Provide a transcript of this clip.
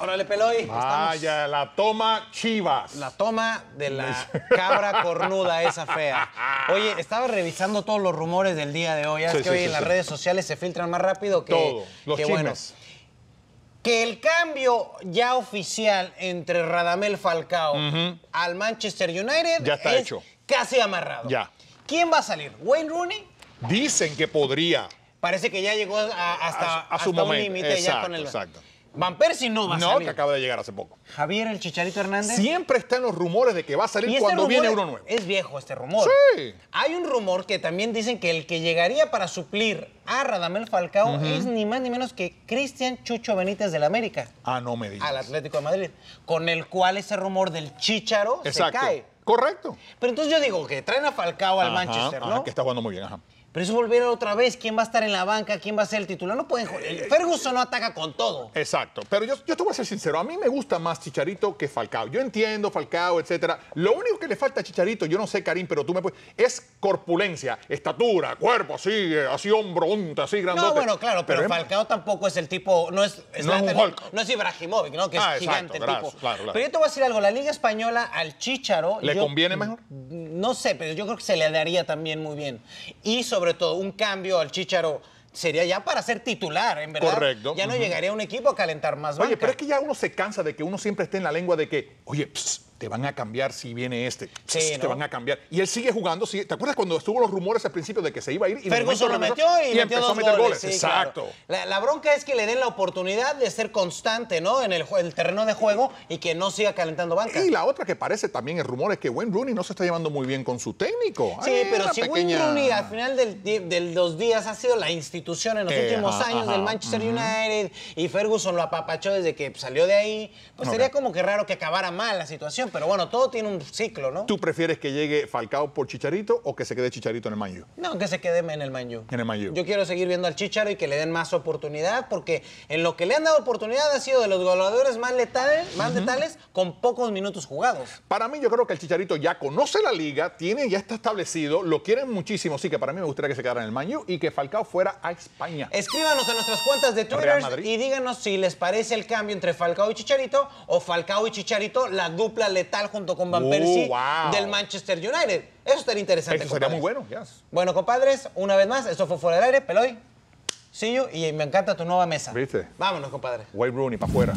Órale, Peloy. Vaya, ya, la toma Chivas. La toma de la cabra cornuda esa fea. Oye, estaba revisando todos los rumores del día de hoy. es que hoy en las redes sociales se filtran más rápido que, Los que Que el cambio ya oficial entre Radamel Falcao al Manchester United ya está hecho. casi amarrado. Ya. ¿Quién va a salir? ¿Wayne Rooney? Dicen que podría. Parece que ya llegó hasta, a, su un límite ya con el. Exacto. Van Persie no va a no, que acaba de llegar hace poco. Javier, el Chicharito Hernández. Siempre están los rumores de que va a salir este cuando viene uno nuevo. Es viejo este rumor. Sí. Hay un rumor que también dicen que el que llegaría para suplir a Radamel Falcao es ni más ni menos que Cristian Chucho Benítez del América. Ah, no me digas. Al Atlético de Madrid. Con el cual ese rumor del Chicharo se cae. Correcto. Pero entonces yo digo que traen a Falcao al Manchester, ¿no? que está jugando muy bien, ajá. Pero eso volvieron otra vez, ¿quién va a estar en la banca? ¿Quién va a ser el titular? No pueden joder. Eh, eh, Ferguson no ataca con todo. Exacto. Pero yo, te voy a ser sincero, a mí me gusta más Chicharito que Falcao. Yo entiendo Falcao, etcétera. Lo único que le falta a Chicharito, yo no sé, Karim, pero tú me puedes. Es corpulencia, estatura, cuerpo, así, eh, así hombro, unta así grandote. No, bueno, claro, pero, Falcao tampoco es el tipo. No es, no es, Ibrahimovic, ¿no? Que es ah, gigante tipo. Pero yo te voy a decir algo, la Liga Española al Chicharo. ¿Le conviene mejor? no sé, pero yo creo que se le daría también muy bien. Y sobre todo, un cambio al Chicharo sería ya para ser titular, en verdad. Correcto. Ya no llegaría un equipo a calentar más banca. Oye, pero es que ya uno se cansa de que uno siempre esté en la lengua de que, oye, psst, te van a cambiar si viene este. Sí, te van a cambiar. Y él sigue jugando. ¿Te acuerdas cuando estuvo los rumores al principio de que se iba a ir? Y Ferguson lo metió y, metió empezó a meter goles. Exacto. La, bronca es que le den la oportunidad de ser constante, ¿no? En el, terreno de juego y que no siga calentando bancas. Y la otra que parece también el rumor es que Wayne Rooney no se está llevando muy bien con su técnico. Sí, pero si Wayne Rooney al final de los días ha sido la institución en los eh, últimos años del Manchester United y Ferguson lo apapachó desde que salió de ahí, pues sería como que raro que acabara mal la situación pero bueno, todo tiene un ciclo, ¿no? ¿Tú prefieres que llegue Falcao por Chicharito o que se quede Chicharito en el Manju? No, que se quede en el Manju. En el Manju. Yo quiero seguir viendo al Chicharo y que le den más oportunidad, porque en lo que le han dado oportunidad ha sido de los goleadores más letales, más con pocos minutos jugados. Para mí, yo creo que el Chicharito ya conoce la liga, tiene, ya está establecido, lo quieren muchísimo, sí que para mí me gustaría que se quedara en el Manju y que Falcao fuera a España. Escríbanos en nuestras cuentas de Twitter y díganos si les parece el cambio entre Falcao y Chicharito o Falcao y Chicharito, la dupla Tal junto con Van uh, Persie del Manchester United. Eso estaría interesante. Eso sería muy bueno, Bueno, compadres, una vez más, esto fue Fuera del Aire, Peloy, see yo y me encanta tu nueva mesa. ¿Viste? Vámonos, compadre. Wayne Rooney, para afuera.